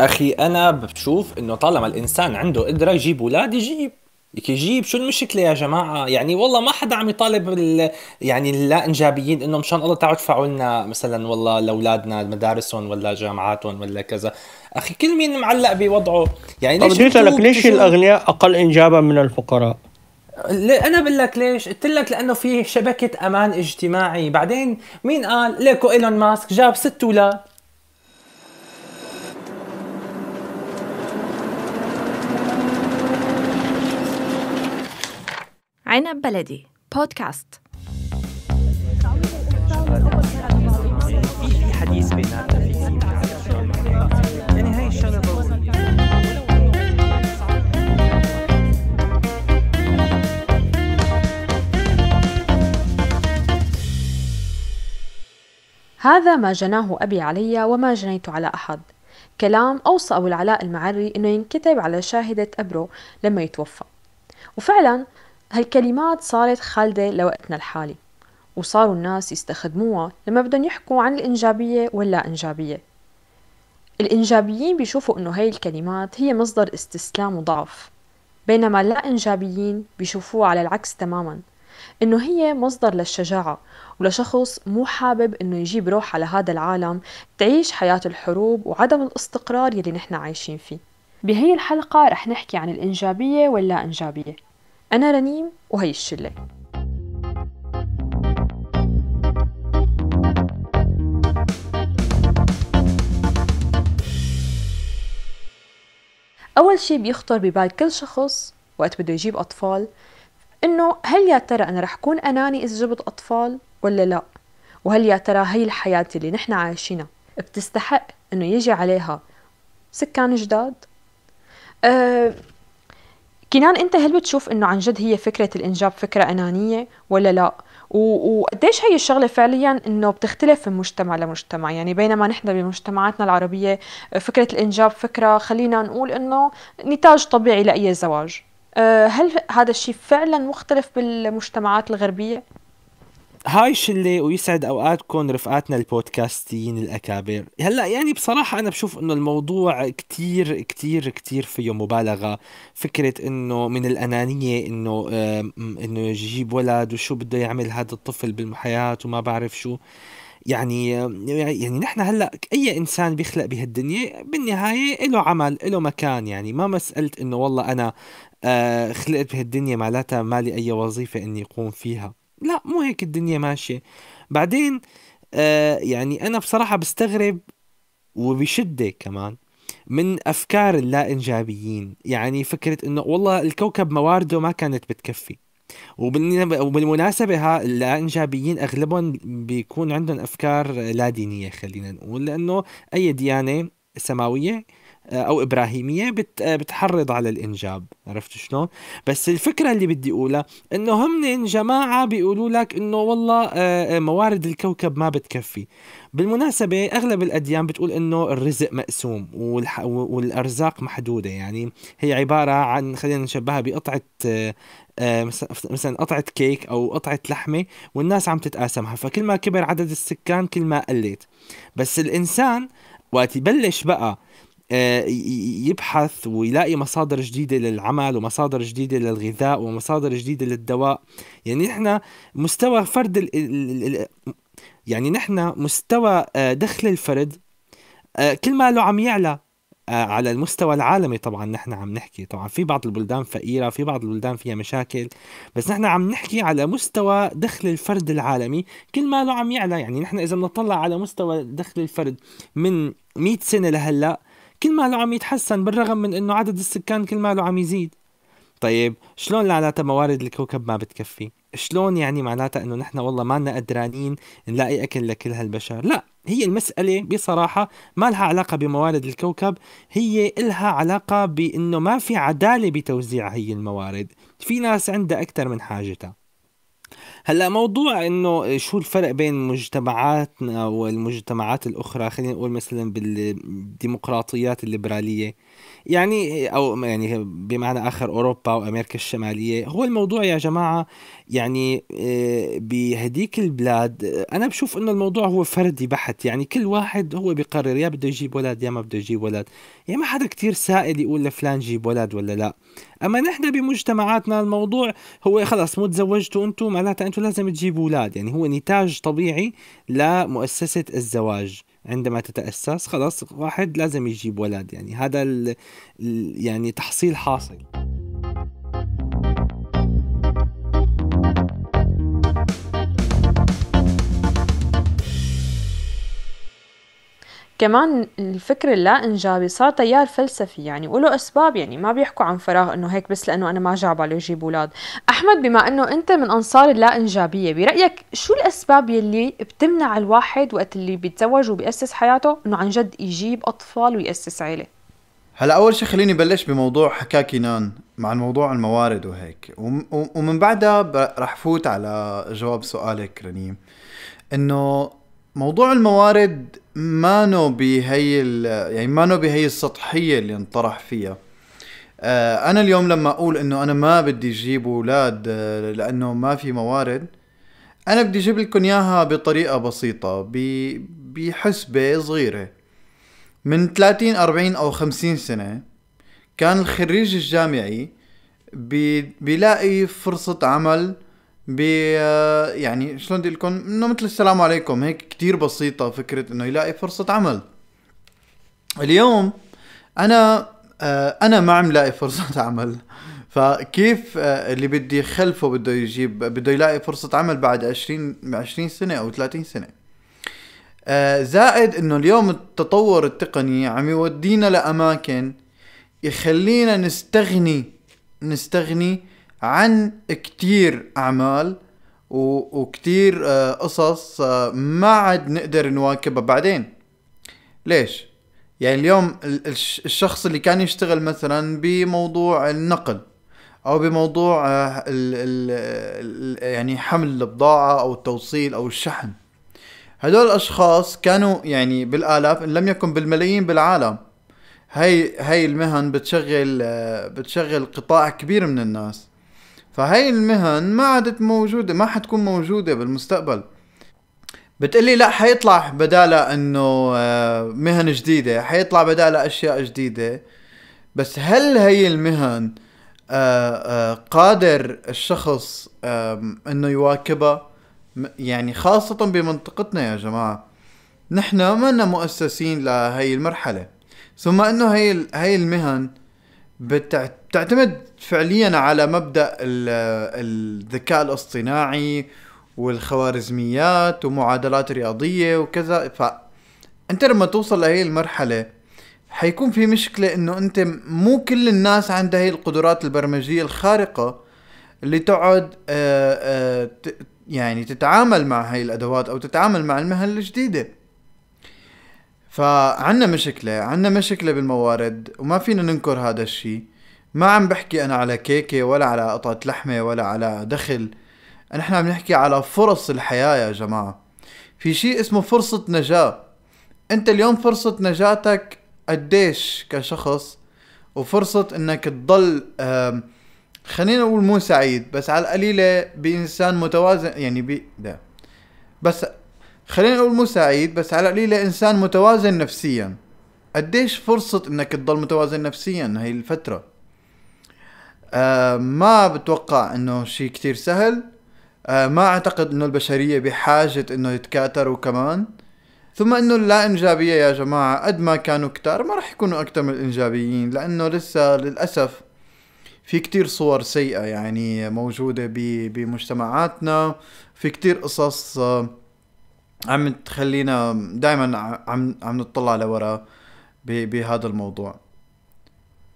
اخي انا بشوف انه طالما الانسان عنده قدره يجيب اولاد يجيب يك يجيب شو المشكله يا جماعه يعني والله ما حدا عم يطالب يعني اللا انجابيين انه مشان الله تعالوا ادفعوا لنا مثلا والله لاولادنا مدارسهم ولا جامعاتهم ولا كذا اخي كل مين معلق بوضعه يعني ليش طيب لك ليش الاغنياء اقل انجابا من الفقراء انا بقول لك ليش قلت لك لانه في شبكه امان اجتماعي بعدين مين قال ليكو ايلون ماسك جاب ست اولاد عنب بلدي بودكاست في حديث بيناتنا في يعني هذا ما جناه أبي علي وما جنيت على أحد كلام أوصى أبو العلاء المعري أنه ينكتب على شاهدة أبرو لما يتوفى وفعلا هالكلمات صارت خالدة لوقتنا الحالي وصاروا الناس يستخدموها لما بدهم يحكوا عن الإنجابية واللا إنجابية الإنجابيين بيشوفوا إنه هاي الكلمات هي مصدر استسلام وضعف بينما اللا إنجابيين بيشوفوها على العكس تماما إنه هي مصدر للشجاعة ولشخص مو حابب إنه يجيب روح على هذا العالم تعيش حياة الحروب وعدم الاستقرار يلي نحن عايشين فيه بهي الحلقة رح نحكي عن الإنجابية واللا إنجابية أنا رنيم وهي الشلة أول شي بيخطر ببال كل شخص وقت بده يجيب أطفال إنه هل يا ترى أنا رح كون أناني إذا جبت أطفال ولا لأ؟ وهل يا ترى هي الحياة اللي نحن عايشينها بتستحق إنه يجي عليها سكان جداد؟ أه كنان انت هل بتشوف انه عن جد هي فكره الانجاب فكره انانيه ولا لا وقديش هي الشغلة فعليا انه بتختلف من مجتمع لمجتمع يعني بينما نحن بمجتمعاتنا العربية فكرة الانجاب فكرة خلينا نقول انه نتاج طبيعي لأي زواج أه، هل هذا الشيء فعلا مختلف بالمجتمعات الغربية؟ هاي شله ويسعد اوقاتكم رفقاتنا البودكاستيين الاكابر هلا يعني بصراحه انا بشوف انه الموضوع كتير كتير كتير فيه مبالغه فكره انه من الانانيه انه انه يجيب ولد وشو بده يعمل هذا الطفل بالحياه وما بعرف شو يعني يعني نحن هلا اي انسان بيخلق بهالدنيا بالنهايه له عمل له مكان يعني ما مساله انه والله انا آه، خلقت بهالدنيا معناتها مالي اي وظيفه اني اقوم فيها لا مو هيك الدنيا ماشيه بعدين آه يعني انا بصراحه بستغرب وبشده كمان من افكار اللا انجابيين يعني فكره انه والله الكوكب موارده ما كانت بتكفي وبالمناسبة ها اللا إنجابيين أغلبهم بيكون عندهم أفكار لا دينية خلينا نقول لأنه أي ديانة سماوية آه، او ابراهيميه آه، بتحرض على الانجاب عرفت شلون بس الفكره اللي بدي اقولها انه هم جماعه بيقولوا لك انه والله آه، موارد الكوكب ما بتكفي بالمناسبه اغلب الاديان بتقول انه الرزق مقسوم والارزاق محدوده يعني هي عباره عن خلينا نشبهها بقطعه مثلا قطعة كيك أو قطعة لحمة والناس عم تتقاسمها فكل ما كبر عدد السكان كل ما قلت بس الإنسان وقت يبلش بقى آه، يبحث ويلاقي مصادر جديدة للعمل ومصادر جديدة للغذاء ومصادر جديدة للدواء يعني نحن مستوى فرد الـ الـ الـ يعني نحن مستوى آه، دخل الفرد آه، كل ما له عم يعلى على المستوى العالمي طبعا نحن عم نحكي طبعا في بعض البلدان فقيرة في بعض البلدان فيها مشاكل بس نحن عم نحكي على مستوى دخل الفرد العالمي كل ما له عم يعلى يعني نحن إذا بنطلع على مستوى دخل الفرد من 100 سنة لهلأ كل ماله عم يتحسن بالرغم من انه عدد السكان كل ماله عم يزيد طيب شلون معناتها موارد الكوكب ما بتكفي شلون يعني معناتها انه نحن والله ما لنا قدرانين نلاقي اكل لكل هالبشر لا هي المسألة بصراحة ما لها علاقة بموارد الكوكب هي إلها علاقة بأنه ما في عدالة بتوزيع هي الموارد في ناس عندها أكثر من حاجتها هلا موضوع انه شو الفرق بين مجتمعاتنا والمجتمعات الاخرى خلينا نقول مثلا بالديمقراطيات الليبراليه يعني او يعني بمعنى اخر اوروبا وامريكا الشماليه هو الموضوع يا جماعه يعني آه، بهديك البلاد انا بشوف انه الموضوع هو فردي بحت يعني كل واحد هو بيقرر يا بده يجيب ولد يا ما بده يجيب ولد يعني ما حدا كتير سائل يقول لفلان جيب ولد ولا لا اما نحن بمجتمعاتنا الموضوع هو خلص مو تزوجتوا انتم معناتها انتم لازم تجيبوا اولاد يعني هو نتاج طبيعي لمؤسسه الزواج عندما تتأسس خلاص واحد لازم يجيب ولد يعني هذا يعني تحصيل حاصل كمان الفكر اللا انجابي صار تيار فلسفي يعني وله اسباب يعني ما بيحكوا عن فراغ انه هيك بس لانه انا ما على يجيب اولاد احمد بما انه انت من انصار اللا انجابيه برايك شو الاسباب يلي بتمنع الواحد وقت اللي بيتزوج وبياسس حياته انه عن جد يجيب اطفال وياسس عيله هلا اول شيء خليني بلش بموضوع حكاكي نان مع الموضوع الموارد وهيك ومن بعدها رح فوت على جواب سؤالك رنيم انه موضوع الموارد مانو بهي يعني نو بهي السطحيه اللي انطرح فيها آه، انا اليوم لما اقول انه انا ما بدي اجيب اولاد آه، لانه ما في موارد انا بدي اجيب لكم اياها بطريقه بسيطه بحسبه صغيره من 30 40 او 50 سنه كان الخريج الجامعي بيلاقي فرصه عمل ب آه، يعني شلون بدي لكم انه مثل السلام عليكم هيك كتير بسيطه فكره انه يلاقي فرصه عمل اليوم انا آه، انا ما عم لاقي فرصه عمل فكيف آه، اللي بدي خلفه بده يجيب بده يلاقي فرصه عمل بعد 20 20 سنه او 30 سنه زائد انه اليوم التطور التقني عم يودينا لاماكن يخلينا نستغني نستغني عن كتير أعمال وكتير آه، قصص آه، ما عاد نقدر نواكبها بعدين ليش؟ يعني اليوم الشخص اللي كان يشتغل مثلا بموضوع النقل او بموضوع آه، ال ال يعني حمل البضاعة او التوصيل او الشحن هدول الاشخاص كانوا يعني بالالاف ان لم يكن بالملايين بالعالم هاي هاي المهن بتشغل بتشغل قطاع كبير من الناس فهي المهن ما عادت موجودة ما حتكون موجودة بالمستقبل بتقلي لا حيطلع بدالها انه آه، مهن جديدة حيطلع بدالها اشياء جديدة بس هل هي المهن آه، آه، قادر الشخص انه يواكبها يعني خاصة بمنطقتنا يا جماعة نحن ما مؤسسين لهي المرحلة ثم انه هي هي المهن بتعتمد فعليا على مبدا الذكاء الاصطناعي والخوارزميات ومعادلات رياضيه وكذا فانت لما توصل لهي المرحله حيكون في مشكله انه انت مو كل الناس عندها هي القدرات البرمجيه الخارقه اللي تقعد آه، آه، يعني تتعامل مع هاي الادوات او تتعامل مع المهن الجديده فعنا مشكلة عنا مشكلة بالموارد وما فينا ننكر هذا الشيء ما عم بحكي أنا على كيكة ولا على قطعة لحمة ولا على دخل نحن عم نحكي على فرص الحياة يا جماعة في شيء اسمه فرصة نجاة انت اليوم فرصة نجاتك قديش كشخص وفرصة انك تضل خلينا نقول مو سعيد بس على القليلة بإنسان متوازن يعني ب بي... ده. بس خلينا نقول مو سعيد بس على قليله انسان متوازن نفسيا قديش فرصة انك تضل متوازن نفسيا هاي الفترة آه ما بتوقع انه شيء كتير سهل آه ما اعتقد انه البشرية بحاجة انه يتكاتروا كمان ثم انه اللا انجابية يا جماعة قد ما كانوا كتار ما رح يكونوا اكتر من الانجابيين لانه لسه للأسف في كتير صور سيئة يعني موجودة بمجتمعاتنا في كتير قصص آه عم تخلينا دائما عم عم نطلع لورا بهذا الموضوع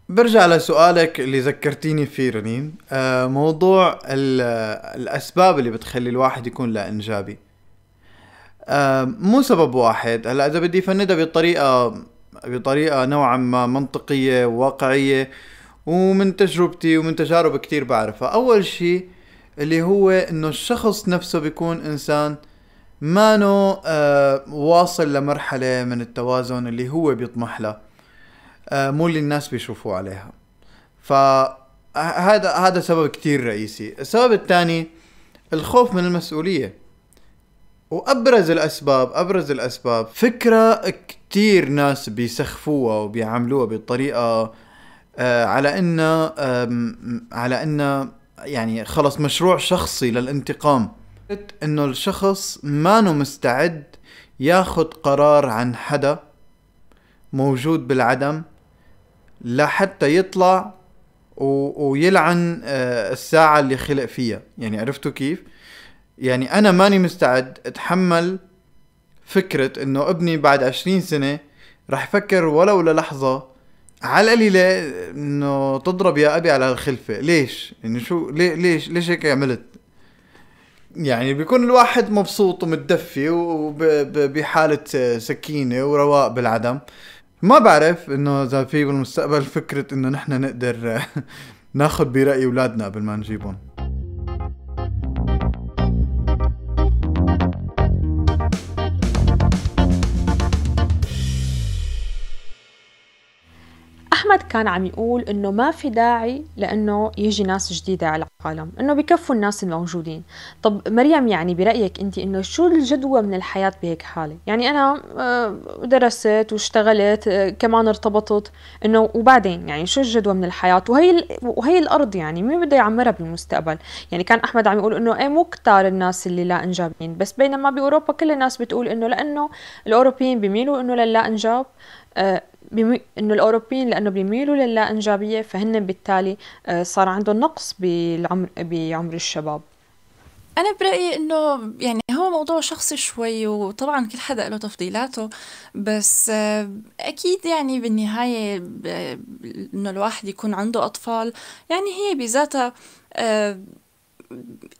برجع لسؤالك اللي ذكرتيني فيه رنين آه، موضوع الاسباب اللي بتخلي الواحد يكون لا انجابي آه، مو سبب واحد هلا اذا بدي فندها بطريقه بطريقه نوعا ما منطقيه وواقعيه ومن تجربتي ومن تجارب كتير بعرفها اول شيء اللي هو انه الشخص نفسه بيكون انسان مانو آه واصل لمرحلة من التوازن اللي هو بيطمح له آه مو اللي الناس بيشوفوه عليها فهذا هذا سبب كتير رئيسي السبب الثاني الخوف من المسؤولية وأبرز الأسباب أبرز الأسباب فكرة كتير ناس بيسخفوها وبيعملوها بطريقة آه على إنها على إنها يعني خلص مشروع شخصي للانتقام انه الشخص مانو مستعد ياخد قرار عن حدا موجود بالعدم لحتى يطلع و... ويلعن آه، الساعة اللي خلق فيها يعني عرفتوا كيف يعني أنا ماني مستعد أتحمل فكرة إنه ابني بعد عشرين سنة رح يفكر ولو للحظة على القليلة إنه تضرب يا أبي على الخلفة ليش يعني شو ليش ليش هيك عملت يعني بيكون الواحد مبسوط ومتدفي وبحالة سكينة ورواء بالعدم ما بعرف انه اذا في بالمستقبل فكرة انه نحن نقدر ناخذ برأي اولادنا قبل ما نجيبهم أحمد كان عم يقول إنه ما في داعي لإنه يجي ناس جديدة على العالم إنه بكفوا الناس الموجودين طب مريم يعني برأيك أنت إنه شو الجدوى من الحياة بهيك حالة يعني أنا آه، درست واشتغلت آه، كمان ارتبطت إنه وبعدين يعني شو الجدوى من الحياة وهي وهي الأرض يعني مين بده يعمرها بالمستقبل يعني كان أحمد عم يقول إنه إيه مو كتار الناس اللي لا انجابين بس بينما بأوروبا كل الناس بتقول إنه لأنه الأوروبيين بيميلوا إنه للا انجاب آه، بمي... انه الاوروبيين لانه بيميلوا للا انجابيه فهن بالتالي آه، صار عندهم نقص بالعمر بعمر الشباب أنا برأيي إنه يعني هو موضوع شخصي شوي وطبعا كل حدا له تفضيلاته بس آه، أكيد يعني بالنهاية آه، إنه الواحد يكون عنده أطفال يعني هي بذاتها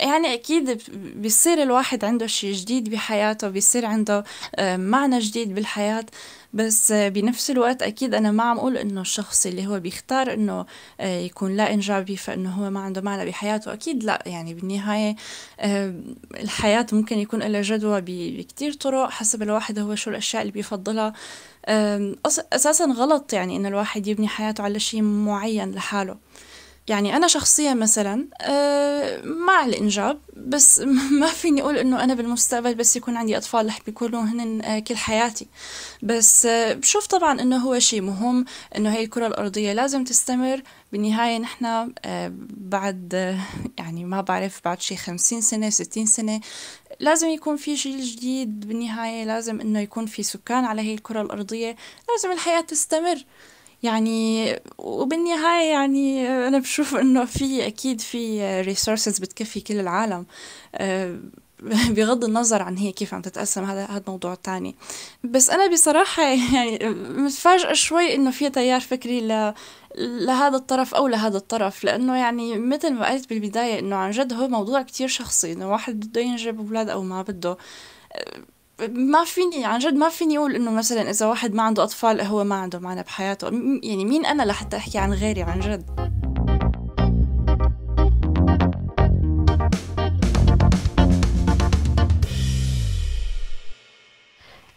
يعني اكيد بيصير الواحد عنده شيء جديد بحياته بيصير عنده آه، معنى جديد بالحياه بس آه، بنفس الوقت اكيد انا ما عم اقول انه الشخص اللي هو بيختار انه آه، يكون لا انجابي فانه هو ما عنده معنى بحياته اكيد لا يعني بالنهايه الحياه ممكن يكون لها جدوى بكتير طرق حسب الواحد هو شو الاشياء اللي بيفضلها اساسا غلط يعني انه الواحد يبني حياته على شيء معين لحاله يعني أنا شخصيا مثلا آه، مع الإنجاب بس ما فيني أقول إنه أنا بالمستقبل بس يكون عندي أطفال رح بيكونوا هن آه، كل حياتي بس آه، بشوف طبعا إنه هو شيء مهم إنه هي الكرة الأرضية لازم تستمر بالنهاية نحن بعد يعني ما بعرف بعد شي خمسين سنة ستين سنة لازم يكون في جيل جديد بالنهاية لازم إنه يكون في سكان على هي الكرة الأرضية لازم الحياة تستمر يعني وبالنهاية يعني آه، أنا بشوف إنه في أكيد في ريسورسز بتكفي كل العالم آه، بغض النظر عن هي كيف عم تتقسم هذا هذا موضوع تاني بس أنا بصراحة يعني متفاجئة شوي إنه في تيار فكري ل لهذا الطرف أو لهذا الطرف لأنه يعني مثل ما قلت بالبداية إنه عن جد هو موضوع كتير شخصي إنه واحد بده ينجب أولاد أو ما بده ما فيني عن جد ما فيني اقول انه مثلا اذا واحد ما عنده اطفال هو ما عنده معنى بحياته يعني مين انا لحتى احكي عن غيري عن جد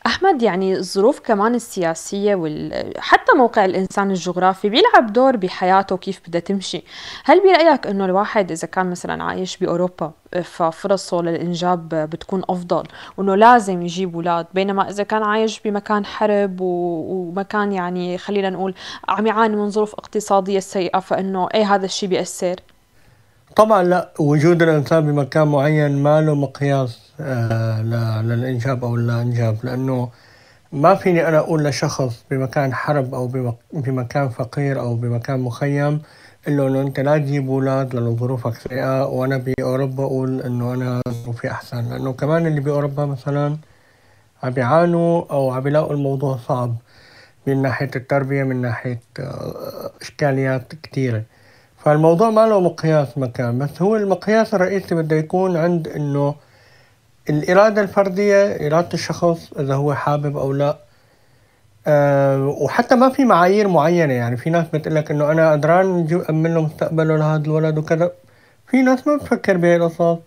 أحمد يعني الظروف كمان السياسية وحتى وال... موقع الإنسان الجغرافي بيلعب دور بحياته كيف بدها تمشي هل برأيك أنه الواحد إذا كان مثلا عايش بأوروبا ففرصه للإنجاب بتكون أفضل وأنه لازم يجيب أولاد بينما إذا كان عايش بمكان حرب و... ومكان يعني خلينا نقول عم يعاني من ظروف اقتصادية سيئة فإنه اي هذا الشيء بيأثر طبعا لا وجود الانسان بمكان معين ما له مقياس آه، للانجاب او انجاب لانه ما فيني انا اقول لشخص بمكان حرب او بمكان فقير او بمكان مخيم اقول انه انت لا تجيب اولاد لانه ظروفك سيئه وانا باوروبا اقول انه انا ظروفي احسن لانه كمان اللي باوروبا مثلا عم بيعانوا او عم بيلاقوا الموضوع صعب من ناحيه التربيه من ناحيه آه، اشكاليات كثيره فالموضوع ما له مقياس مكان بس هو المقياس الرئيسي بده يكون عند انه الإرادة الفردية إرادة الشخص إذا هو حابب أو لا أه وحتى ما في معايير معينة يعني في ناس بتقلك إنه أنا قدران أمن له مستقبله لهذا الولد وكذا في ناس ما بتفكر بهي القصص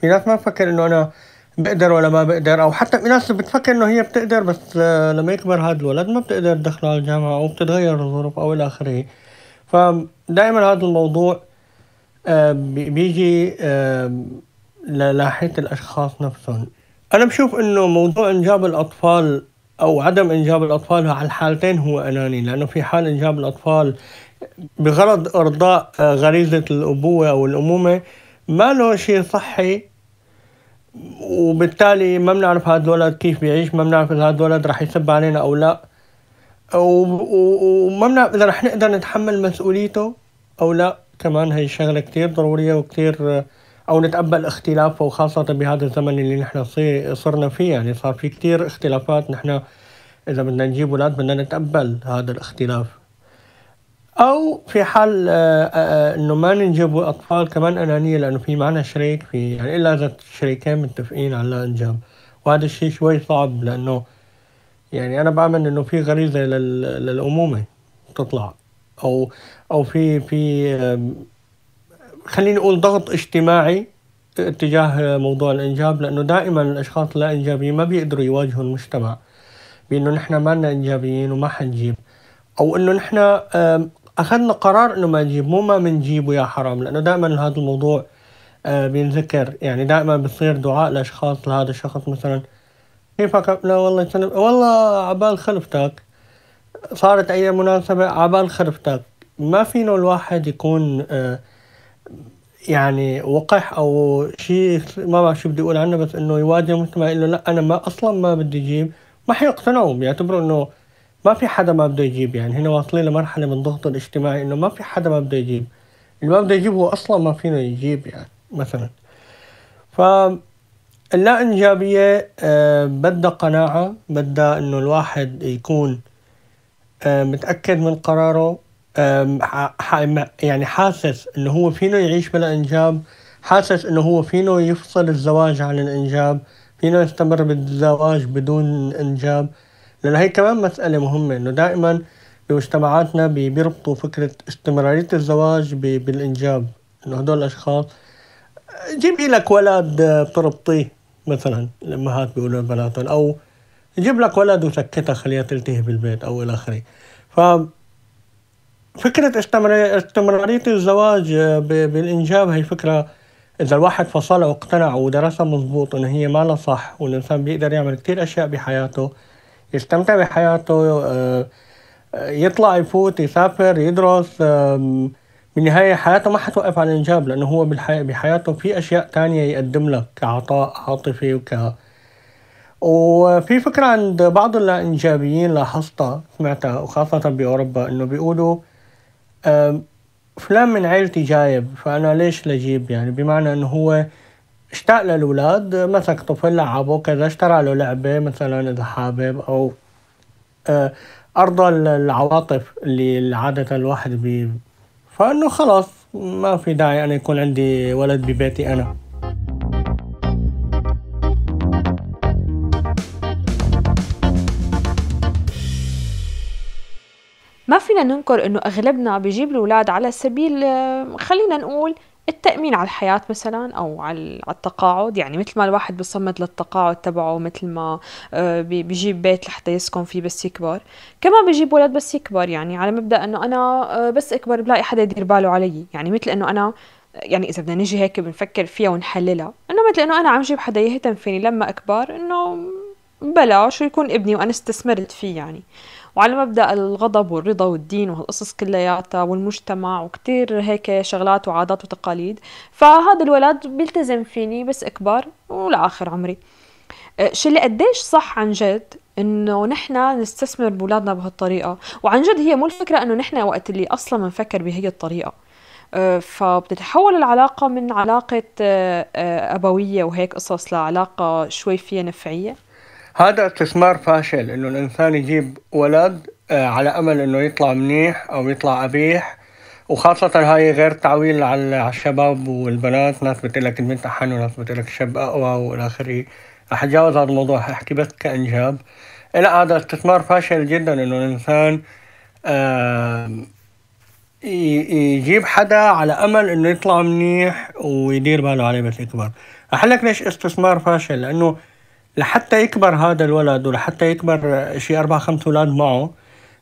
في ناس ما بتفكر إنه أنا بقدر ولا ما بقدر أو حتى في ناس بتفكر إنه هي بتقدر بس آه، لما يكبر هذا الولد ما بتقدر تدخله على الجامعة أو بتتغير الظروف أو إلى آخره دائما هذا الموضوع آه، بيجي لناحية الأشخاص نفسهم أنا بشوف إنه موضوع إنجاب الأطفال أو عدم إنجاب الأطفال على الحالتين هو أناني لأنه في حال إنجاب الأطفال بغرض إرضاء آه، غريزة الأبوة أو الأمومة ما له شيء صحي وبالتالي ما بنعرف هذا الولد كيف بيعيش ما بنعرف إذا هذا الولد رح يسب علينا أو لا وما بنعرف اذا رح نقدر نتحمل مسؤوليته او لا كمان هي شغله كتير ضروريه وكتير او نتقبل اختلافه وخاصه بهذا الزمن اللي نحن صرنا فيه يعني صار في كتير اختلافات نحن اذا بدنا نجيب اولاد بدنا نتقبل هذا الاختلاف او في حال آه، آه، انه ما نجيب اطفال كمان انانيه لانه في معنا شريك في يعني الا اذا الشريكين متفقين على انجاب وهذا الشيء شوي صعب لانه يعني انا بامن انه في غريزه للامومه تطلع او او في في خليني اقول ضغط اجتماعي اتجاه موضوع الانجاب لانه دائما الاشخاص اللا انجابيين ما بيقدروا يواجهوا المجتمع بانه نحن ما لنا انجابيين وما حنجيب او انه نحن اخذنا قرار انه ما نجيب مو ما بنجيبه يا حرام لانه دائما هذا الموضوع آه، بينذكر يعني دائما بصير دعاء لاشخاص لهذا الشخص مثلا كيفك لا والله يسلم والله عبال خرفتك صارت أي مناسبة عبال خرفتك ما فينا الواحد يكون آه، يعني وقح أو شيء ما بعرف شو بدي أقول عنه بس إنه يواجه مثل ما يقول له لا أنا ما أصلا ما بدي أجيب ما حيقتنعوا بيعتبروا إنه ما في حدا ما بده يجيب يعني هنا واصلين لمرحلة من الضغط الاجتماعي إنه ما في حدا ما بده يجيب اللي ما بده يجيب هو أصلا ما فينا يجيب يعني مثلا ف اللا إنجابية آه، بدها قناعة بدها إنه الواحد يكون آه، متأكد من قراره يعني حاسس إنه هو فينه يعيش بلا إنجاب حاسس إنه هو فينه يفصل الزواج عن الإنجاب فينه يستمر بالزواج بدون إنجاب لأن هي كمان مسألة مهمة إنه دائما بمجتمعاتنا بيربطوا فكرة استمرارية الزواج بالإنجاب إنه هدول الأشخاص جيب لك ولد بتربطيه آه، مثلا الامهات بيقولوا لبناتهم او جيب لك ولد وسكتها خليها تلتهي بالبيت او الى اخره ف فكرة استمرارية الزواج بالإنجاب هي فكرة إذا الواحد فصلها واقتنع ودرسها مضبوط إن هي ما صح والإنسان بيقدر يعمل كتير أشياء بحياته يستمتع بحياته آه، آه، يطلع يفوت يسافر يدرس بالنهاية حياته ما حتوقف على الإنجاب لأنه هو بالحي... بحياته في أشياء تانية يقدم لك كعطاء عاطفي وك وفي فكرة عند بعض الإنجابيين لاحظتها سمعتها وخاصة بأوروبا إنه بيقولوا فلان من عيلتي جايب فأنا ليش لجيب يعني بمعنى إنه هو اشتاق للولاد مسك طفل لعبه كذا اشترى له لعبة مثلا إذا حابب أو آه، أرضى العواطف اللي عادة الواحد بي فانه خلاص ما في داعي ان يكون عندي ولد ببيتي انا ما فينا ننكر انه اغلبنا بيجيب الاولاد على سبيل آه، خلينا نقول التأمين على الحياة مثلا أو على التقاعد يعني مثل ما الواحد بصمد للتقاعد تبعه مثل ما آه، بجيب بيت لحتى يسكن فيه بس يكبر كمان بجيب ولد بس يكبر يعني على مبدأ أنه أنا آه، بس أكبر بلاقي حدا يدير باله علي يعني مثل أنه أنا يعني إذا بدنا نجي هيك بنفكر فيها ونحللها إنه مثل إنه أنا عم جيب حدا يهتم فيني لما أكبر إنه شو ويكون ابني وانا استثمرت فيه يعني وعلى مبدا الغضب والرضا والدين وهالقصص كلياتها والمجتمع وكتير هيك شغلات وعادات وتقاليد فهذا الولد بيلتزم فيني بس اكبر ولاخر عمري أه، اللي قديش صح عن جد انه نحن نستثمر بولادنا بهالطريقه وعن جد هي مو الفكره انه نحن وقت اللي اصلا بنفكر بهي الطريقه أه، فبتتحول العلاقه من علاقه أه، ابويه وهيك قصص لعلاقه شوي فيها نفعيه هذا استثمار فاشل انه الانسان يجيب ولد آه، على امل انه يطلع منيح او يطلع قبيح وخاصة هاي غير تعويل على الشباب والبنات ناس بتقلك البنت أحن وناس بتقلك الشاب أقوى وإلى آخره رح أتجاوز هذا الموضوع أحكي بس كإنجاب لا هذا استثمار فاشل جدا إنه الإنسان آه، يجيب حدا على أمل إنه يطلع منيح ويدير باله عليه بس يكبر أحلك ليش استثمار فاشل لأنه لحتى يكبر هذا الولد ولحتى يكبر شي أربع خمس أولاد معه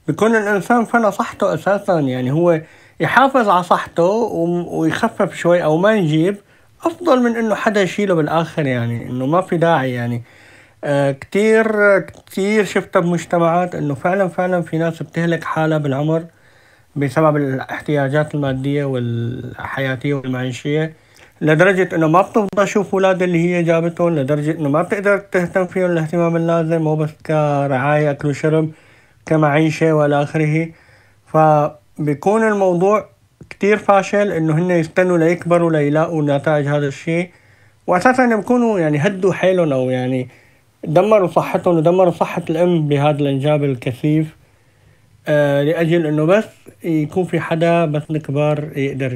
بيكون الإنسان فنى صحته أساسا يعني هو يحافظ على صحته ويخفف شوي أو ما يجيب أفضل من إنه حدا يشيله بالآخر يعني إنه ما في داعي يعني آه كتير كتير شفتها بمجتمعات إنه فعلا فعلا في ناس بتهلك حالها بالعمر بسبب الاحتياجات المادية والحياتية والمعيشية لدرجة إنه ما بتفضى تشوف أولاد اللي هي جابتهم لدرجة إنه ما بتقدر تهتم فيهم الاهتمام اللازم مو بس كرعاية أكل وشرب كمعيشة وإلى آخره فبيكون الموضوع كتير فاشل إنه هن يستنوا ليكبروا ليلاقوا نتائج هذا الشيء وأساسا بيكونوا يعني هدوا حيلهم أو يعني دمروا صحتهم ودمروا صحة الأم بهذا الإنجاب الكثيف آه، لاجل انه بس يكون في حدا بس الكبار يقدر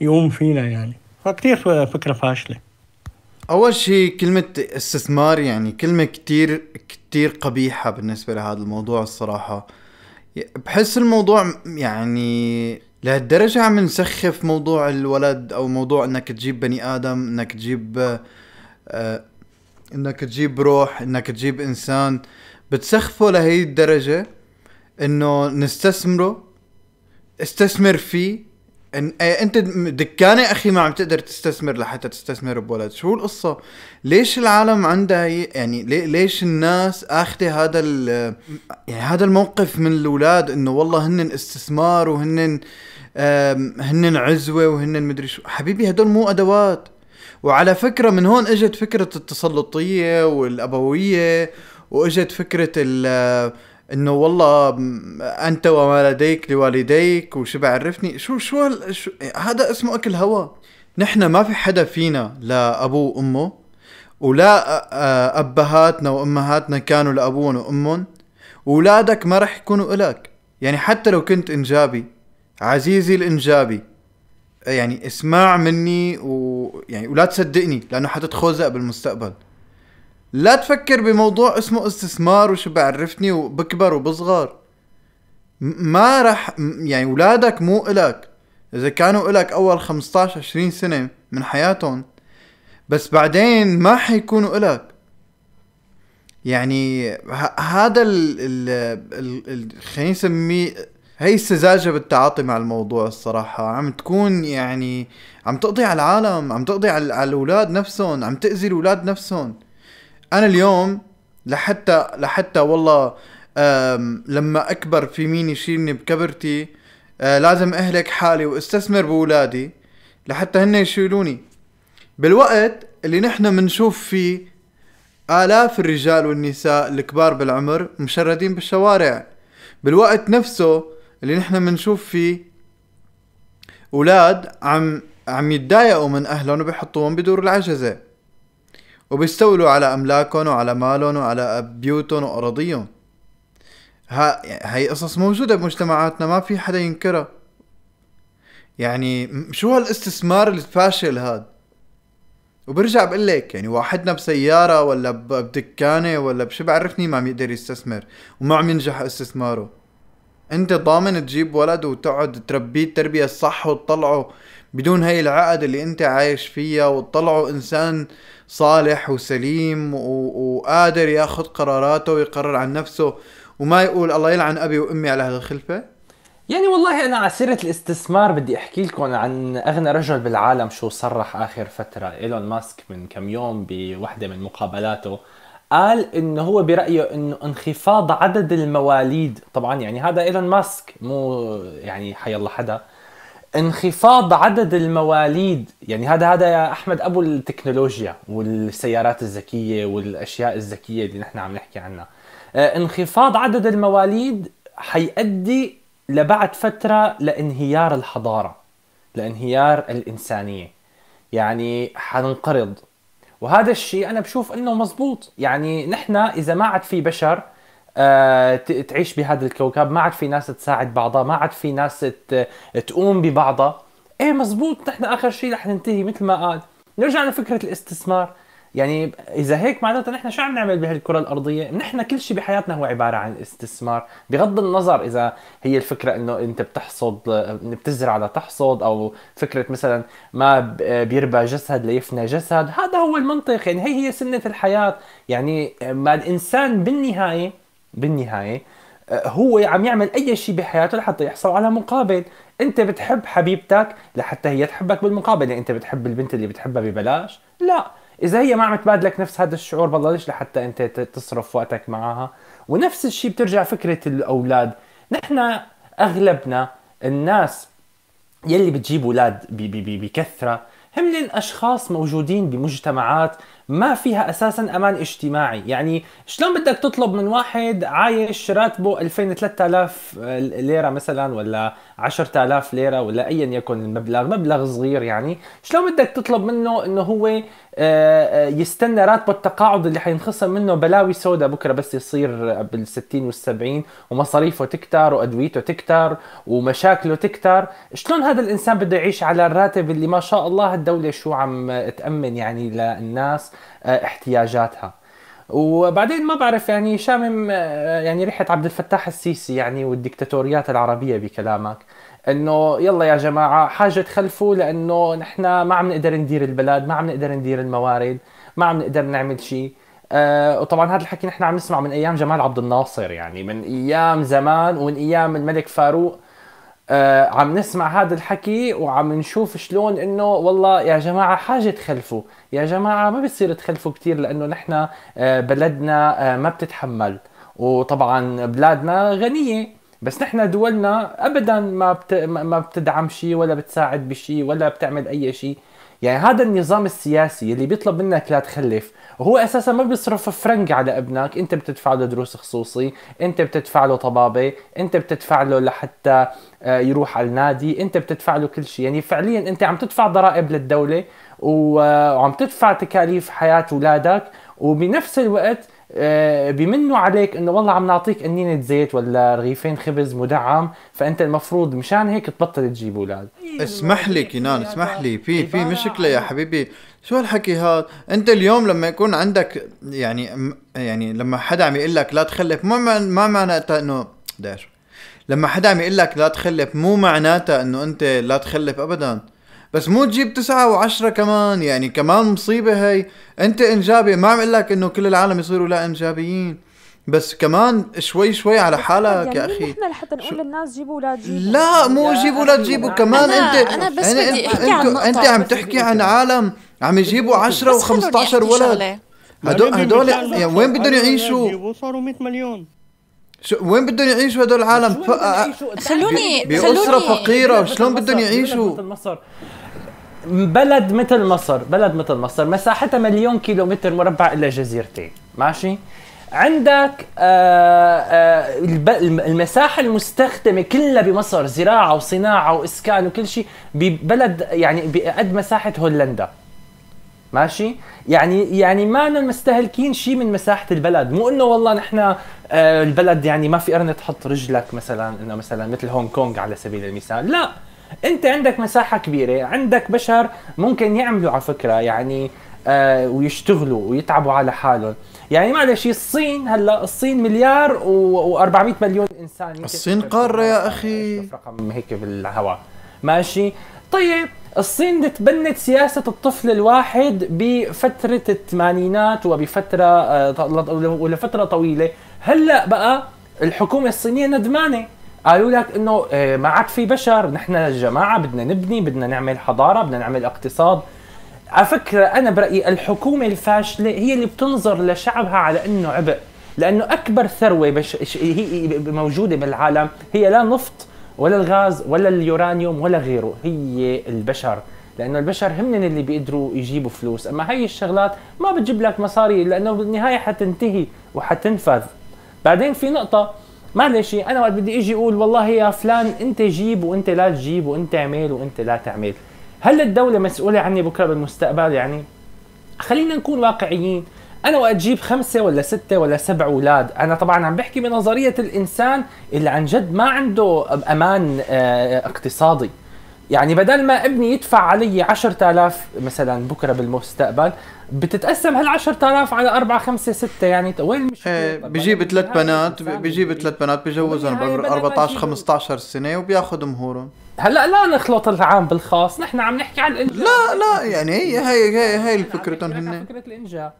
يقوم فينا يعني فكتير فكره فاشله اول شيء كلمه استثمار يعني كلمه كتير كتير قبيحه بالنسبه لهذا الموضوع الصراحه بحس الموضوع يعني لهالدرجة عم نسخف موضوع الولد او موضوع انك تجيب بني ادم انك تجيب آه انك تجيب روح انك تجيب انسان بتسخفه لهي الدرجة انه نستثمره استثمر فيه ان إيه، انت دكانه اخي ما عم تقدر تستثمر لحتى تستثمر بولد شو القصه ليش العالم عندها يعني ليش الناس اخذه هذا يعني هذا الموقف من الاولاد انه والله هن استثمار وهن هن عزوه وهن مدري شو حبيبي هدول مو ادوات وعلى فكره من هون اجت فكره التسلطيه والابويه واجت فكره انه والله انت وما لديك لوالديك وشو بعرفني شو شو, شو هذا اسمه اكل هوا نحن ما في حدا فينا لا ابوه وامه ولا ابهاتنا وامهاتنا كانوا لابوهم وامهم اولادك ما رح يكونوا الك يعني حتى لو كنت انجابي عزيزي الانجابي يعني اسمع مني ويعني ولا تصدقني لانه حتتخوزق بالمستقبل لا تفكر بموضوع اسمه استثمار وشو بعرفني وبكبر وبصغر ما رح يعني ولادك مو إلك إذا كانوا إلك أول 15 20 سنة من حياتهم بس بعدين ما حيكونوا إلك يعني هذا ال ال خلينا نسميه هي السذاجه بالتعاطي مع الموضوع الصراحه عم تكون يعني عم تقضي على العالم عم تقضي على الاولاد نفسهم عم تاذي الاولاد نفسهم انا اليوم لحتى لحتى والله لما اكبر في مين يشيلني بكبرتي آه، لازم اهلك حالي واستثمر باولادي لحتى هن يشيلوني بالوقت اللي نحن بنشوف فيه آلاف الرجال والنساء الكبار بالعمر مشردين بالشوارع بالوقت نفسه اللي نحن بنشوف فيه أولاد عم عم يتضايقوا من أهلهم وبيحطوهم بدور العجزة وبيستولوا على أملاكهم وعلى مالهم وعلى بيوتهم وأراضيهم ها هي قصص موجودة بمجتمعاتنا ما في حدا ينكرها يعني شو هالاستثمار الفاشل هاد وبرجع بقول لك يعني واحدنا بسيارة ولا بدكانة ولا بشو بعرفني ما عم يقدر يستثمر وما عم ينجح استثماره انت ضامن تجيب ولد وتقعد تربيه التربية الصح وتطلعه بدون هاي العقد اللي انت عايش فيها وتطلعه انسان صالح وسليم وقادر ياخذ قراراته ويقرر عن نفسه وما يقول الله يلعن ابي وامي على هالخلفه يعني والله انا على سيره الاستثمار بدي احكي لكم عن اغنى رجل بالعالم شو صرح اخر فتره ايلون ماسك من كم يوم بوحده من مقابلاته قال انه هو برايه انه انخفاض عدد المواليد طبعا يعني هذا ايلون ماسك مو يعني حي الله حدا انخفاض عدد المواليد يعني هذا هذا يا احمد ابو التكنولوجيا والسيارات الذكيه والاشياء الذكيه اللي نحن عم نحكي عنها آه، انخفاض عدد المواليد حيؤدي لبعد فتره لانهيار الحضاره لانهيار الانسانيه يعني حننقرض وهذا الشيء انا بشوف انه مزبوط يعني نحن اذا ما عاد في بشر آه، تعيش بهذا الكوكب ما عاد في ناس تساعد بعضها ما عاد في ناس تقوم ببعضها ايه مزبوط نحن اخر شيء رح ننتهي مثل ما قال نرجع لفكره الاستثمار يعني اذا هيك معناتها نحن شو عم نعمل بهالكره الارضيه؟ نحن كل شيء بحياتنا هو عباره عن استثمار، بغض النظر اذا هي الفكره انه انت بتحصد بتزرع لتحصد او فكره مثلا ما بيربى جسد ليفنى جسد، هذا هو المنطق يعني هي هي سنه الحياه، يعني ما الانسان بالنهايه بالنهايه آه، هو عم يعمل اي شيء بحياته لحتى يحصل على مقابل انت بتحب حبيبتك لحتى هي تحبك بالمقابل يعني انت بتحب البنت اللي بتحبها ببلاش لا اذا هي ما عم تبادلك نفس هذا الشعور بالله ليش لحتى انت تصرف وقتك معها ونفس الشيء بترجع فكره الاولاد نحن اغلبنا الناس يلي بتجيب اولاد بكثره هم اشخاص موجودين بمجتمعات ما فيها اساسا امان اجتماعي يعني شلون بدك تطلب من واحد عايش راتبه 2000 3000 ليره مثلا ولا 10000 ليره ولا ايا يكن المبلغ مبلغ صغير يعني شلون بدك تطلب منه انه هو آه، آه، يستنى راتبه التقاعد اللي حينخصم منه بلاوي سودا بكره بس يصير بال60 وال70 ومصاريفه تكتر وادويته تكتر ومشاكله تكتر شلون هذا الانسان بده يعيش على الراتب اللي ما شاء الله الدوله شو عم تامن يعني للناس آه، احتياجاتها وبعدين ما بعرف يعني شامم آه، يعني ريحه عبد الفتاح السيسي يعني والدكتاتوريات العربيه بكلامك انه يلا يا جماعه حاجه تخلفوا لانه نحن ما عم نقدر ندير البلد ما عم نقدر ندير الموارد ما عم نقدر نعمل شيء أه وطبعا هذا الحكي نحن عم نسمع من ايام جمال عبد الناصر يعني من ايام زمان ومن ايام الملك فاروق آه عم نسمع هذا الحكي وعم نشوف شلون انه والله يا جماعه حاجه تخلفوا يا جماعه ما بصير تخلفوا كثير لانه نحن آه بلدنا آه ما بتتحمل وطبعا بلادنا غنيه بس نحن دولنا ابدا ما بت... ما بتدعم شيء ولا بتساعد بشيء ولا بتعمل اي شيء يعني هذا النظام السياسي اللي بيطلب منك لا تخلف وهو اساسا ما بيصرف فرنك على ابنك انت بتدفع له دروس خصوصي انت بتدفع له طبابه انت بتدفع له لحتى آه، يروح على النادي انت بتدفع له كل شيء يعني فعليا انت عم تدفع ضرائب للدوله آه، وعم تدفع تكاليف حياه اولادك وبنفس الوقت آه، بمنوا عليك انه والله عم نعطيك قنينه زيت ولا رغيفين خبز مدعم فانت المفروض مشان هيك تبطل تجيب اولاد اسمح لي كنان اسمح لي في إيه، في مشكله يا حبيبي شو هالحكي هذا انت اليوم لما يكون عندك يعني يعني لما حدا عم يقول لك لا تخلف ما ما معناتها انه داش لما حدا عم يقول لك لا تخلف مو معناتها انه انت لا تخلف ابدا بس مو تجيب تسعة وعشرة كمان يعني كمان مصيبة هي انت انجابي ما عم اقول لك انه كل العالم يصيروا لا انجابيين بس كمان شوي شوي على حالك يعني يا اخي نحن لحتى نقول شو... للناس جيبوا اولاد جيبوا لا مو جيبوا اولاد جيبوا كمان أنا انت انا بس يعني بدي احكي عن انت عم تحكي عن عالم عم يجيبوا 10 و15 ولد هدول هدول يعني وين بدهم يعيشوا؟ صاروا 100 مليون شو وين بدهم يعيشوا هدول العالم؟ خلوني بأسرة فقيرة شلون بدهم يعيشوا؟ بلد مثل مصر بلد مثل مصر مساحتها مليون كيلومتر مربع إلا جزيرتين ماشي عندك آه، آه، المساحة المستخدمة كلها بمصر زراعة وصناعة وإسكان وكل شيء ببلد يعني بقد مساحة هولندا ماشي يعني يعني ما مستهلكين شيء من مساحه البلد مو انه والله نحن آه، البلد يعني ما في قرنه تحط رجلك مثلا انه مثلا مثل هونغ كونغ على سبيل المثال لا انت عندك مساحه كبيره عندك بشر ممكن يعملوا على فكره يعني آه ويشتغلوا ويتعبوا على حالهم يعني معلش الصين هلا الصين مليار و400 مليون انسان الصين قاره يا اخي رقم هيك بالهواء ماشي طيب الصين تبنت سياسة الطفل الواحد بفترة الثمانينات وبفترة آه ولفترة طويلة هلا بقى الحكومة الصينية ندمانة قالوا لك انه آه، ما عاد في بشر نحن جماعه بدنا نبني بدنا نعمل حضاره بدنا نعمل اقتصاد على فكره انا برايي الحكومه الفاشله هي اللي بتنظر لشعبها على انه عبء لانه اكبر ثروه بش... هي موجوده بالعالم هي لا نفط ولا الغاز ولا اليورانيوم ولا غيره هي البشر لانه البشر هم اللي بيقدروا يجيبوا فلوس اما هي الشغلات ما بتجيب لك مصاري لانه بالنهايه حتنتهي وحتنفذ بعدين في نقطه معلش انا وقت بدي اجي اقول والله يا فلان انت جيب وانت لا تجيب وانت اعمل وانت لا تعمل هل الدوله مسؤوله عني بكره بالمستقبل يعني خلينا نكون واقعيين انا وقت جيب خمسه ولا سته ولا سبع اولاد انا طبعا عم بحكي بنظريه الانسان اللي عن جد ما عنده امان آه، اقتصادي يعني بدل ما ابني يدفع علي 10000 مثلا بكره بالمستقبل بتتقسم هال 10000 على 4 5 6 يعني وين المشكله؟ إيه، بجيب يعني ثلاث بنات يعني بجيب ثلاث بنات بجوزهم بعمر 14 15 سنه وبياخذ مهورهم هلا لا نخلط العام بالخاص نحن عم نحكي عن الانجاب لا لا يعني هي هي هي هي يعني فكرتهم هن فكره الانجاب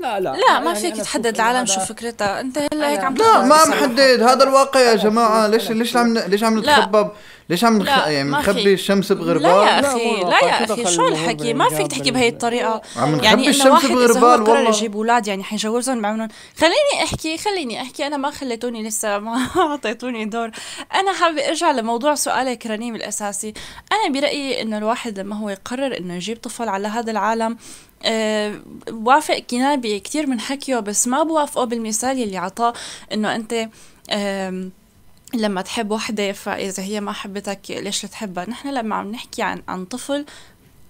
لا لا لا ما يعني فيك تحدد العالم شو فكرتها انت هلا هيك أيوة. عم لا ما محدد هذا الواقع يا جماعه ليش ليش عم ليش عم نتخبب ليش عم نخ... يعني نخبي الشمس بغربال لا يا اخي لا, لا يا اخي شو الحكي ما فيك تحكي بهي الطريقه عم يعني نخبي يعني الشمس بغربال والله يجيب اولاد يعني حيجوزهم بعمرهم خليني احكي خليني احكي انا ما خليتوني لسه ما اعطيتوني دور انا حابه ارجع لموضوع سؤالك رنيم الاساسي انا برايي انه الواحد لما هو يقرر انه يجيب طفل على هذا العالم أه وافق كنابي كثير من حكيه بس ما بوافقه بالمثال يلي عطاه انه انت أه لما تحب وحده فاذا هي ما حبتك ليش تحبها نحن لما عم نحكي عن عن طفل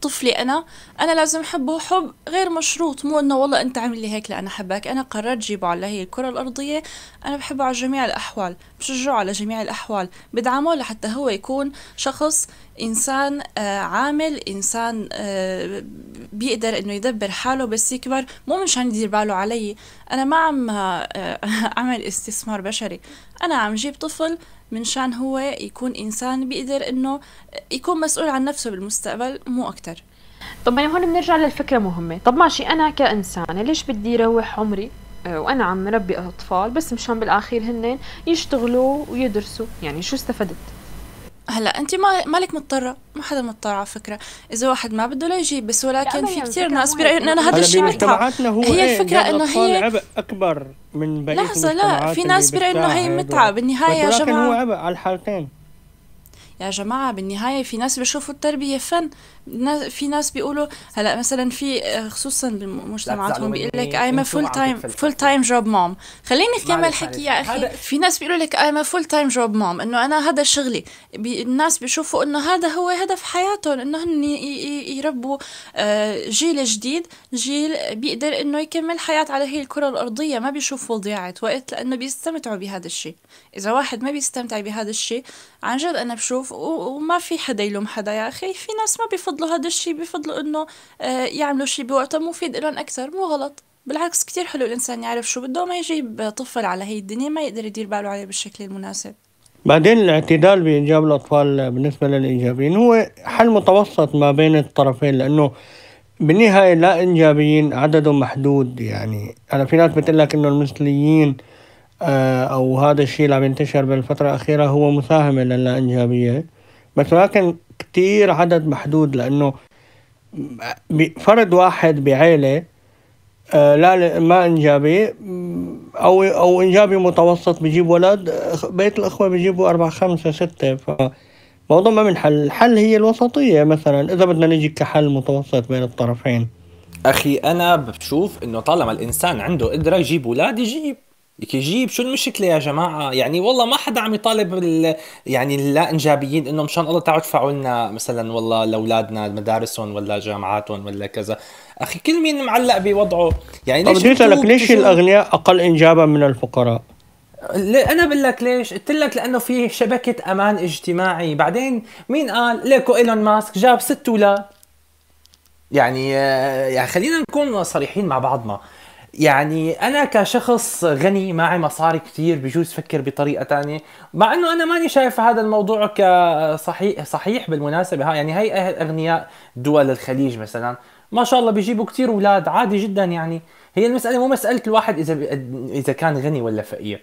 طفلي انا انا لازم احبه حب غير مشروط مو انه والله انت عامل لي هيك لأنا حبك انا قررت جيبه على هي الكره الارضيه انا بحبه على جميع الاحوال بشجعه على جميع الاحوال بدعمه لحتى هو يكون شخص انسان آه، عامل انسان آه، بيقدر انه يدبر حاله بس يكبر مو مشان يدير باله علي انا ما عم آه، اعمل استثمار بشري انا عم جيب طفل منشان هو يكون انسان بيقدر انه يكون مسؤول عن نفسه بالمستقبل مو اكثر طب هون بنرجع للفكره مهمه طب ماشي انا كانسانه ليش بدي روح عمري وانا عم ربي اطفال بس مشان بالاخير هن يشتغلوا ويدرسوا يعني شو استفدت هلا انت ما مالك مضطره ما حدا مضطر على فكره اذا واحد ما بده ليجيب بس ولكن في يعني كثير ناس برايي انه انا هذا الشيء متعب هي إيه، الفكره انه هي عبء اكبر من بقيه لحظه لا في ناس برايي انه هي متعه بالنهايه يا جماعه هو عبء على الحالتين يا جماعة بالنهاية في ناس بيشوفوا التربية فن في ناس بيقولوا هلا مثلا في آه، خصوصا بمجتمعاتهم بيقول لك اي ايم فول تايم فول تايم جوب مام خليني اكمل حكي يا اخي في ناس بيقولوا لك اي ايم فول تايم جوب مام انه انا هذا شغلي بي الناس بيشوفوا انه هذا هو هدف حياتهم انه هن يربوا آه، جيل جديد جيل بيقدر انه يكمل حياة على هي الكرة الارضية ما بيشوفوا ضياعة وقت لانه بيستمتعوا بهذا الشيء اذا واحد ما بيستمتع بهذا الشيء عن جد انا بشوف وما في حدا يلوم حدا يا اخي في ناس ما بيفضلوا هذا الشيء بيفضلوا انه آه، يعملوا شيء بوقته مفيد لهم اكثر مو غلط بالعكس كتير حلو الانسان يعرف شو بده ما يجيب طفل على هي الدنيا ما يقدر يدير باله عليه بالشكل المناسب بعدين الاعتدال بإنجاب الأطفال بالنسبة للإيجابيين هو حل متوسط ما بين الطرفين لأنه بالنهاية لا انجابيين عددهم محدود يعني أنا في ناس بتقول لك إنه المثليين آه، او هذا الشيء اللي عم ينتشر بالفتره الاخيره هو مساهمه للإنجابية بس ولكن كتير عدد محدود لانه فرد واحد بعيله آه، لا ما انجابي او او انجابي متوسط بجيب ولد بيت الاخوه بجيبوا اربع خمسه سته ف موضوع ما من حل الحل هي الوسطية مثلا إذا بدنا نجي كحل متوسط بين الطرفين أخي أنا بشوف إنه طالما الإنسان عنده قدرة يجيب أولاد يجيب لك يجيب شو المشكلة يا جماعة يعني والله ما حدا عم يطالب ال... يعني اللا إنجابيين إنه مشان الله تعالوا ادفعوا لنا مثلا والله لأولادنا مدارسهم ولا جامعاتهم ولا كذا أخي كل مين معلق بوضعه يعني ليش بدي أسألك ليش الأغنياء أقل إنجابا من الفقراء؟ انا بقول لك ليش قلت لك لانه في شبكه امان اجتماعي بعدين مين قال ليكو ايلون ماسك جاب ست اولاد يعني آه، يعني خلينا نكون صريحين مع بعضنا يعني انا كشخص غني معي مصاري كثير بجوز فكر بطريقه ثانيه مع انه انا ماني شايف هذا الموضوع كصحيح صحيح بالمناسبه يعني هي اهل اغنياء دول الخليج مثلا ما شاء الله بيجيبوا كثير اولاد عادي جدا يعني هي المساله مو مساله الواحد اذا اذا كان غني ولا فقير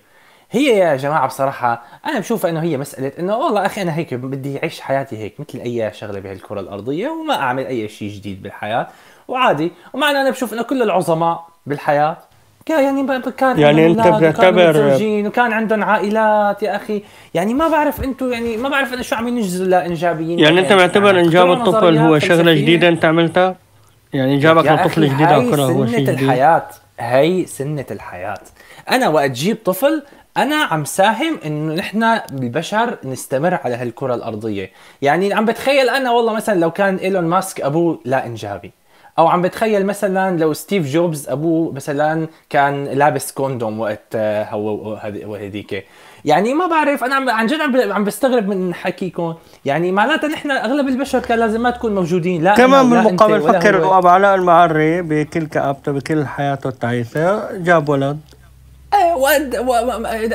هي يا جماعه بصراحه انا بشوف انه هي مساله انه والله اخي انا هيك بدي اعيش حياتي هيك مثل اي شغله بهالكره الارضيه وما اعمل اي شيء جديد بالحياه وعادي ومع انا بشوف انه كل العظماء بالحياه يعني كان يعني انت بتعتبر وكان عندهم عائلات يا اخي يعني ما بعرف انتم يعني ما بعرف انا شو عم ينجزوا لانجابيين يعني, يعني انت يعني معتبر يعني انجاب الطفل هو شغله جديده انت عملتها يعني انجابك لطفل جديد او كره هو شيء جديد الحياه هي سنه الحياه انا وقت جيب طفل انا عم ساهم انه نحن ببشر نستمر على هالكره الارضيه يعني عم بتخيل انا والله مثلا لو كان ايلون ماسك ابوه لا انجابي او عم بتخيل مثلا لو ستيف جوبز ابوه مثلا كان لابس كوندوم وقت آه، هو وهديك يعني ما بعرف انا عم عن جد عم بستغرب من حكيكم يعني معناتها نحن اغلب البشر كان لازم ما تكون موجودين لا كمان بالمقابل فكر ابو علاء المعري بكل كابته بكل حياته التعيسه جاب ولد ايه وقد و...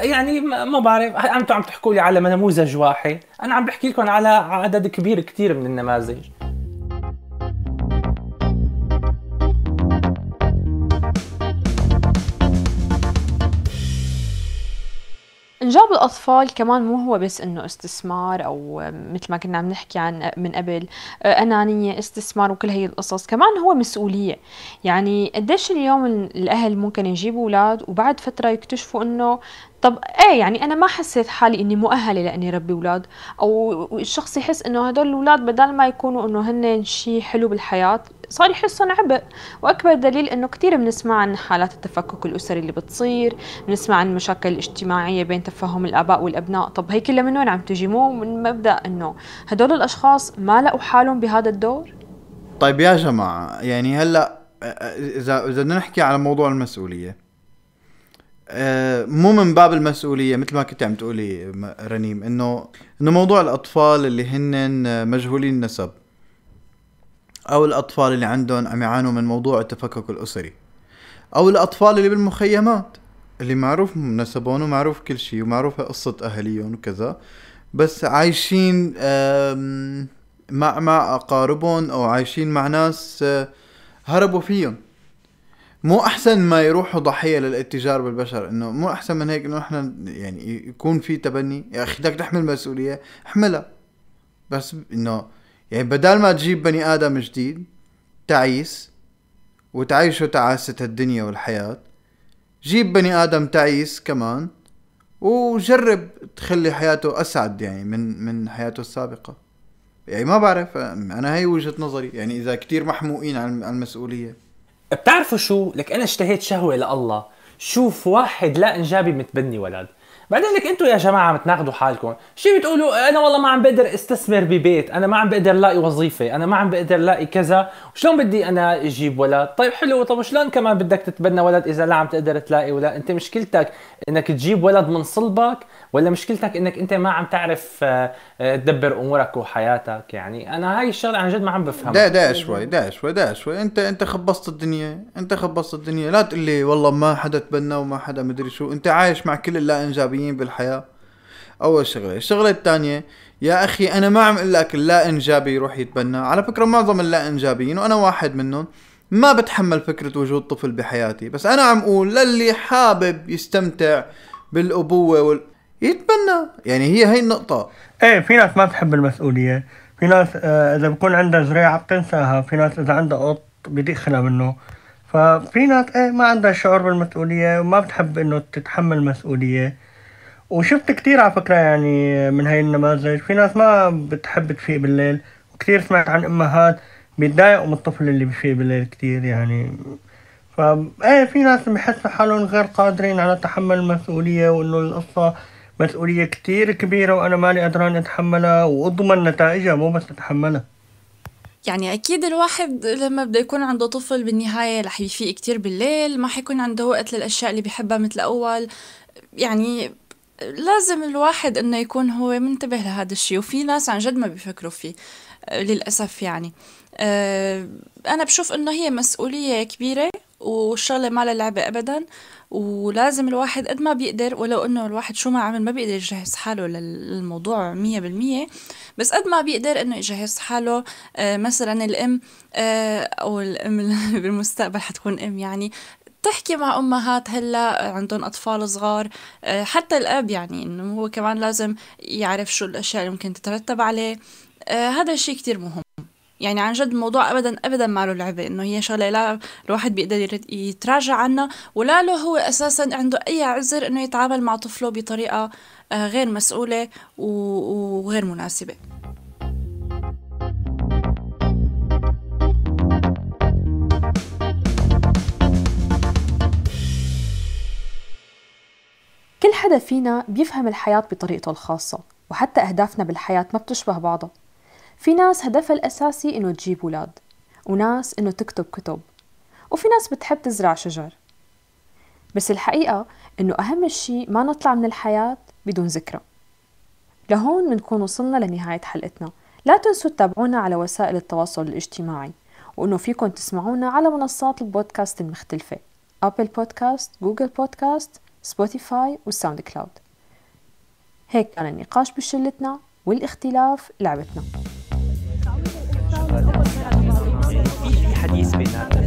يعني ما بعرف انتم عم تحكوا لي على نموذج واحد انا عم بحكي لكم على عدد كبير كثير من النماذج إنجاب الأطفال كمان مو هو بس إنه استثمار أو مثل ما كنا عم نحكي عن من قبل أنانية استثمار وكل هي القصص كمان هو مسؤولية يعني قديش اليوم الأهل ممكن يجيبوا أولاد وبعد فترة يكتشفوا إنه طب ايه يعني انا ما حسيت حالي اني مؤهله لاني ربي اولاد او الشخص يحس انه هدول الاولاد بدل ما يكونوا انه هن شيء حلو بالحياه صار يحسهم عبء واكبر دليل انه كثير بنسمع عن حالات التفكك الاسري اللي بتصير بنسمع عن المشاكل الاجتماعيه بين تفاهم الاباء والابناء طب هي كلها من وين عم تجي مو من مبدا انه هدول الاشخاص ما لقوا حالهم بهذا الدور طيب يا جماعه يعني هلا اذا اذا بدنا نحكي على موضوع المسؤوليه مو من باب المسؤوليه مثل ما كنت عم تقولي رنيم انه انه موضوع الاطفال اللي هن مجهولين النسب أو الأطفال اللي عندهم عم يعانوا من موضوع التفكك الأسري أو الأطفال اللي بالمخيمات اللي معروف نسبهم ومعروف كل شيء ومعروفة قصة أهليهم وكذا بس عايشين مع مع أقاربهم أو عايشين مع ناس آه، هربوا فيهم مو احسن ما يروحوا ضحيه للاتجار بالبشر انه مو احسن من هيك انه احنا يعني يكون في تبني يا اخي بدك تحمل مسؤوليه احملها بس انه يعني بدال ما تجيب بني آدم جديد تعيس وتعيشه تعاسة الدنيا والحياة جيب بني آدم تعيس كمان وجرب تخلي حياته أسعد يعني من من حياته السابقة يعني ما بعرف أنا هي وجهة نظري يعني إذا كتير محموقين عن المسؤولية بتعرفوا شو لك أنا اشتهيت شهوة لله شوف واحد لا إنجابي متبني ولد بعدين لك انتم يا جماعه عم تناقضوا حالكم شي بتقولوا انا والله ما عم بقدر استثمر ببيت انا ما عم بقدر لاقي وظيفه انا ما عم بقدر لاقي كذا وشلون بدي انا اجيب ولد طيب حلو طيب وشلون كمان بدك تتبنى ولد اذا لا عم تقدر تلاقي ولا انت مشكلتك انك تجيب ولد من صلبك ولا مشكلتك انك انت ما عم تعرف آه، آه، تدبر امورك وحياتك يعني انا هاي الشغله عن جد ما عم بفهمها ده ده شوي ده شوي ده شوي انت انت خبصت الدنيا انت خبصت الدنيا لا تقول لي والله ما حدا تبنى وما حدا مدري شو انت عايش مع كل اللا انجابيه ضروريين بالحياه اول شغله الشغله الثانيه يا اخي انا ما عم اقول لك اللا انجابي يروح يتبنى على فكره معظم اللا انجابيين وانا واحد منهم ما بتحمل فكرة وجود طفل بحياتي بس أنا عم أقول للي حابب يستمتع بالأبوة وال... يتبنى يعني هي هي النقطة ايه في ناس ما بتحب المسؤولية في ناس آه، إذا بكون عندها زريعة بتنساها في ناس إذا عندها قط بدخلها منه ففي ناس ايه ما عندها شعور بالمسؤولية وما بتحب إنه تتحمل مسؤولية وشفت كتير على فكرة يعني من هاي النماذج في ناس ما بتحب تفيق بالليل وكتير سمعت عن أمهات بيتضايقوا من الطفل اللي بفيق بالليل كتير يعني ف ايه في ناس بحسوا حالهم غير قادرين على تحمل المسؤولية وإنه القصة مسؤولية كتير كبيرة وأنا مالي قدران أتحملها وأضمن نتائجها مو بس أتحملها يعني أكيد الواحد لما بده يكون عنده طفل بالنهاية رح يفيق كتير بالليل ما حيكون عنده وقت للأشياء اللي بحبها مثل أول يعني لازم الواحد انه يكون هو منتبه لهذا الشيء وفي ناس عن جد ما بيفكروا فيه آه، للاسف يعني آه، انا بشوف انه هي مسؤوليه كبيره والشغلة ما لها لعبة أبدا ولازم الواحد قد ما بيقدر ولو إنه الواحد شو ما عمل ما بيقدر يجهز حاله للموضوع مية بالمية بس قد ما بيقدر إنه يجهز حاله آه، مثلا الأم أو الأم بالمستقبل حتكون أم يعني تحكي مع امهات هلا آه، عندهم اطفال صغار آه، حتى الاب يعني انه هو كمان لازم يعرف شو الاشياء اللي ممكن تترتب عليه آه، هذا الشيء كتير مهم يعني عن جد الموضوع ابدا ابدا ما له لعبه انه هي شغله لا الواحد بيقدر يتراجع عنها ولا له هو اساسا عنده اي عذر انه يتعامل مع طفله بطريقه غير مسؤوله وغير مناسبه حدا فينا بيفهم الحياة بطريقته الخاصة وحتى أهدافنا بالحياة ما بتشبه بعضها في ناس هدفها الأساسي إنه تجيب ولاد وناس إنه تكتب كتب وفي ناس بتحب تزرع شجر بس الحقيقة إنه أهم شيء ما نطلع من الحياة بدون ذكرى لهون بنكون وصلنا لنهاية حلقتنا لا تنسوا تتابعونا على وسائل التواصل الاجتماعي وإنه فيكم تسمعونا على منصات البودكاست المختلفة أبل بودكاست، جوجل بودكاست، سبوتيفاي والساوند كلاود هيك كان النقاش بشلتنا والاختلاف لعبتنا في حديث بيناتنا